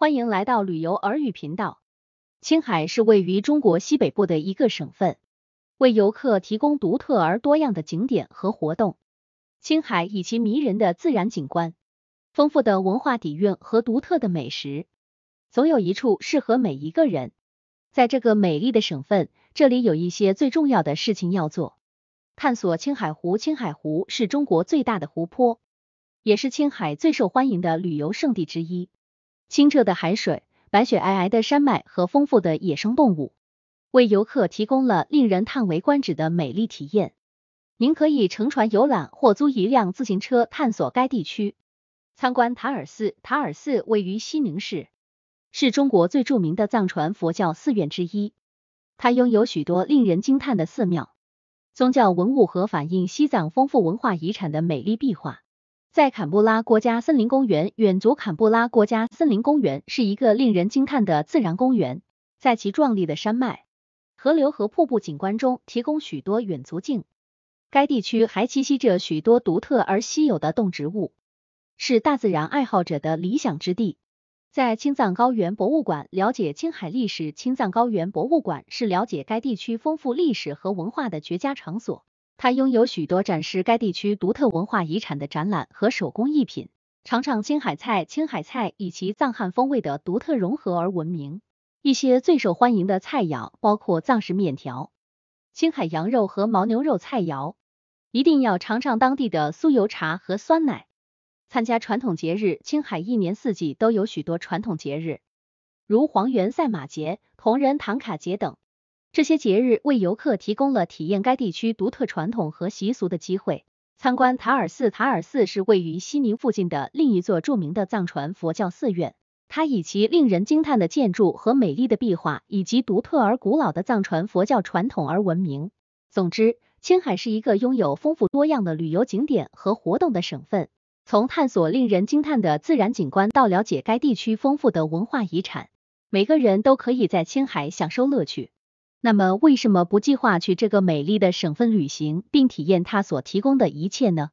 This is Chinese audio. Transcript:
欢迎来到旅游耳语频道。青海是位于中国西北部的一个省份，为游客提供独特而多样的景点和活动。青海以其迷人的自然景观、丰富的文化底蕴和独特的美食，总有一处适合每一个人。在这个美丽的省份，这里有一些最重要的事情要做：探索青海湖。青海湖是中国最大的湖泊，也是青海最受欢迎的旅游胜地之一。清澈的海水、白雪皑皑的山脉和丰富的野生动物，为游客提供了令人叹为观止的美丽体验。您可以乘船游览或租一辆自行车探索该地区。参观塔尔寺，塔尔寺位于西宁市，是中国最著名的藏传佛教寺院之一。它拥有许多令人惊叹的寺庙、宗教文物和反映西藏丰富文化遗产的美丽壁画。在坎布拉国家森林公园，远足坎布拉国家森林公园是一个令人惊叹的自然公园，在其壮丽的山脉、河流和瀑布景观中提供许多远足径。该地区还栖息着许多独特而稀有的动植物，是大自然爱好者的理想之地。在青藏高原博物馆了解青海历史，青藏高原博物馆是了解该地区丰富历史和文化的绝佳场所。它拥有许多展示该地区独特文化遗产的展览和手工艺品。尝尝青海菜，青海菜以其藏汉风味的独特融合而闻名。一些最受欢迎的菜肴包括藏式面条、青海羊肉和牦牛肉菜肴。一定要尝尝当地的酥油茶和酸奶。参加传统节日，青海一年四季都有许多传统节日，如湟源赛马节、同仁唐卡节等。这些节日为游客提供了体验该地区独特传统和习俗的机会。参观塔尔寺，塔尔寺是位于西宁附近的另一座著名的藏传佛教寺院，它以其令人惊叹的建筑和美丽的壁画，以及独特而古老的藏传佛教传统而闻名。总之，青海是一个拥有丰富多样的旅游景点和活动的省份。从探索令人惊叹的自然景观，到了解该地区丰富的文化遗产，每个人都可以在青海享受乐趣。那么，为什么不计划去这个美丽的省份旅行，并体验它所提供的一切呢？